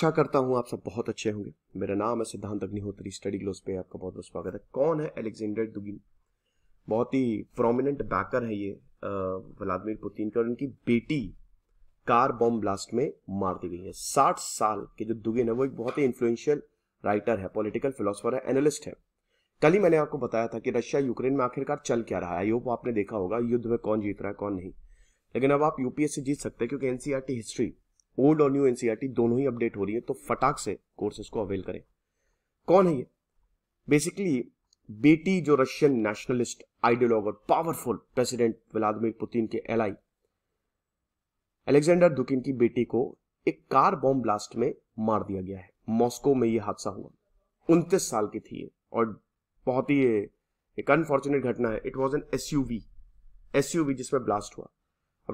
आशा करता हूँ आप सब बहुत अच्छे होंगे मेरा नाम है सिद्धांत अग्निहोत्री स्टडी ग्लोस पे आपका बहुत बहुत स्वागत है कौन है एलेक्जेंडर दुगिन बहुत ही प्रोमिनेंट बैकर है ये व्लादिमिर पुतिन का और इनकी बेटी कार बॉम्ब ब्लास्ट में मार दी गई है साठ साल के जो दुगिन है वो एक बहुत ही इन्फ्लुएंशियल राइटर है पॉलिटिकल फिलोसफर है एनालिस्ट है कल ही मैंने आपको बताया था कि रशिया यूक्रेन में आखिरकार चल क्या रहा है ये आपने देखा होगा युद्ध में कौन जीत रहा है कौन नहीं लेकिन अब आप यूपीएससी जीत सकते हैं क्योंकि एनसीआर हिस्ट्री ओल्ड और न्यू एनसीईआरटी दोनों ही अपडेट हो रही है तो फटाक से कोर्सेज को अवेल करें कौन है ये बेसिकली बेटी जो रशियन नेशनलिस्ट आइडियोलॉग और पावरफुल प्रेसिडेंट व्लादिमीर पुतिन के आई अलेक्जेंडर दुकिन की बेटी को एक कार बॉम्ब ब्लास्ट में मार दिया गया है मॉस्को में यह हादसा हुआ उनतीस साल की थी और बहुत ही एक अनफॉर्चुनेट घटना है it was an S SUV जिसमें ब्लास्ट हुआ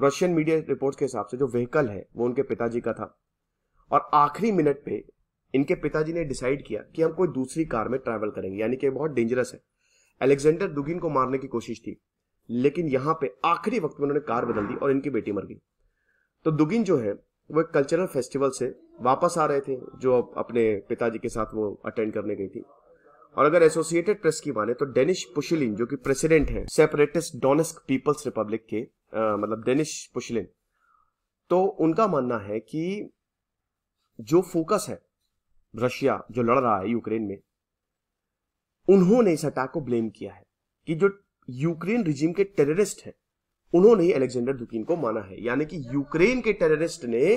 रशियन मीडिया रिपोर्ट्स के हिसाब से जो व्हीकल है वो उनके पिताजी का था और आखिरी मिनट पे इनके पिताजी ने डिसाइड किया कि हम कोई दूसरी कार में ट्रैवल करेंगे यानी कि बहुत डेंजरस है अलेक्जेंडर दुगिन को मारने की कोशिश थी लेकिन यहाँ पे आखिरी वक्त में उन्होंने कार बदल दी और इनकी बेटी मर गई तो दुगिन जो है वो एक कल्चरल फेस्टिवल से वापस आ रहे थे जो अपने पिताजी के साथ वो अटेंड करने गई थी और अगर एसोसिएटेड प्रेस की माने तो डेनिश पुशिलिन जो कि प्रेसिडेंट है सेपरेटिस्ट डोनेस्क पीपल्स रिपब्लिक के मतलब डेनिश पुशलिन तो उनका मानना है कि जो फोकस है रशिया जो लड़ रहा है यूक्रेन में उन्होंने इस अटैक को ब्लेम किया है कि जो यूक्रेन रिजीम के टेररिस्ट है उन्होंने ही अलेक्जेंडर दुकिन को माना है यानी कि यूक्रेन के टेररिस्ट ने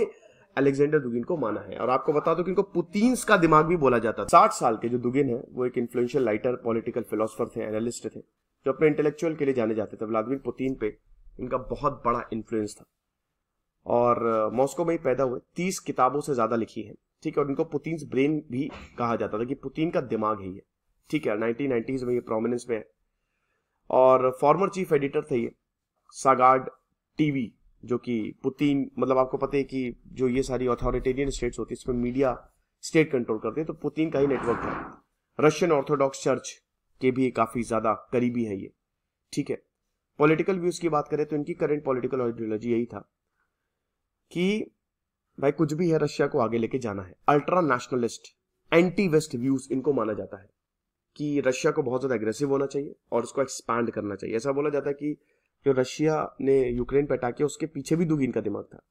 अलेक्जेंडर दुगिन को माना है और आपको बता दो कि इनको पुतिन्स का दिमाग भी बोला जाता है साठ साल के जो दुगिन है वो एक इन्फ्लुएंशियल राइटर पॉलिटिकल फिलोसफर थे एनालिस्ट थे जो अपने इंटेलेक्चुअल के लिए जाने जाते थे व्लादिमिर पुतिन पे इनका बहुत बड़ा इन्फ्लुएंस था और मॉस्को में ही पैदा हुए तीस किताबों से ज़्यादा लिखी है ठीक है और इनको पुतिन ब्रेन भी कहा जाता था कि पुतिन का दिमाग ही है ठीक है नाइनटीन में ये प्रोमिनेंस में है और फॉर्मर चीफ एडिटर थे ये सागार्ड टीवी जो कि पुतिन मतलब आपको पता है कि जो ये सारी अथॉरिटेरियन स्टेट्स होती है इसमें मीडिया स्टेट कंट्रोल करते हैं तो पुतिन का ही नेटवर्क था रशियन ऑर्थोडॉक्स चर्च के भी काफ़ी ज़्यादा करीबी है ये ठीक है पॉलिटिकल व्यूज की बात करें तो इनकी करंट पॉलिटिकल आइडियोलॉजी यही था कि भाई कुछ भी है रशिया को आगे लेके जाना है ultra nationalist anti west views इनको माना जाता है कि रशिया को बहुत ज्यादा एग्रेसिव होना चाहिए और उसको एक्सपैंड करना चाहिए ऐसा बोला जाता है कि जो रशिया ने यूक्रेन पर अटैक किया उसके पीछे भी दुगिन का दिमाग था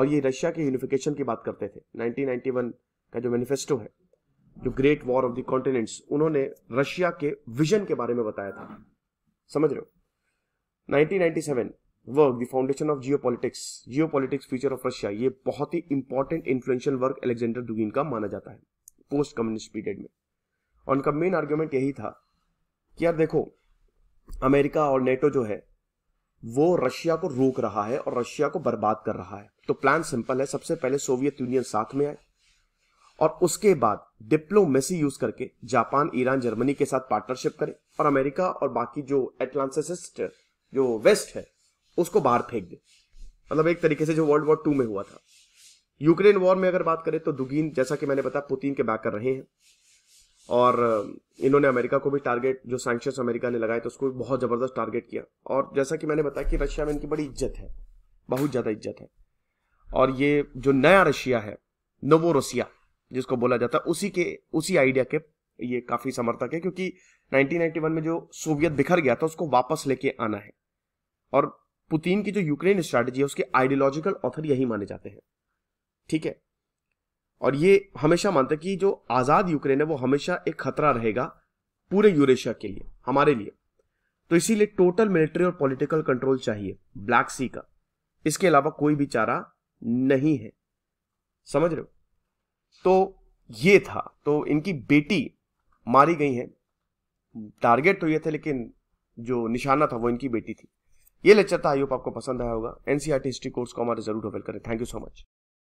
और ये रशिया के यूनिफिकेशन की बात करते थे 1991 का जो मैनिफेस्टो है जो great war of the continents उन्होंने रशिया के विजन के बारे में बताया था समझ रहे हो 1997 work the foundation of geopolitics geopolitics future of Russia ये बहुत ही important influential work Alexander Dugin का माना जाता है पोस्ट कम्युनिस्ट पीरियड में और उनका मेन आर्ग्यूमेंट यही था कि यार देखो अमेरिका और नेटो जो है वो रशिया को रोक रहा है और रशिया को बर्बाद कर रहा है तो प्लान सिंपल है सबसे पहले सोवियत यूनियन साथ में आए और उसके बाद डिप्लोमेसी यूज करके जापान ईरान जर्मनी के साथ पार्टनरशिप करें और अमेरिका और बाकी जो एटलांसिस्ट जो वेस्ट है उसको बाहर फेंक दे मतलब एक तरीके से जो वर्ल्ड वॉर टू में हुआ था यूक्रेन वॉर में अगर बात करें तो दुगीन जैसा कि मैंने बताया पुतिन के बैक कर रहे हैं और इन्होंने अमेरिका को भी टारगेट जो सैंक्शन अमेरिका ने लगाए तो उसको बहुत ज़बरदस्त टारगेट किया और जैसा कि मैंने बताया कि रशिया में इनकी बड़ी इज्जत है बहुत ज़्यादा इज्जत है और ये जो नया रशिया है नवो रसिया जिसको बोला जाता है उसी के उसी आइडिया के ये काफ़ी समर्थक है क्योंकि 1991 में जो सोवियत बिखर गया था उसको वापस लेके आना है और पुतिन की जो यूक्रेन स्ट्रैटेजी है उसके आइडियोलॉजिकल ऑथर यही माने जाते हैं ठीक है और ये हमेशा मानते कि जो आज़ाद यूक्रेन है वो हमेशा एक खतरा रहेगा पूरे यूरेशिया के लिए हमारे लिए तो इसीलिए टोटल मिलिट्री और पॉलिटिकल कंट्रोल चाहिए ब्लैक सी का इसके अलावा कोई भी चारा नहीं है समझ रहे हो तो ये था तो इनकी बेटी मारी गई है टारगेट तो ये थे लेकिन जो निशाना था वो इनकी बेटी थी ये लेक्चर था आई होप आपको पसंद आया होगा एनसीआर हिस्ट्री कोर्स को हमारे जरूर अवेल करें थैंक यू सो मच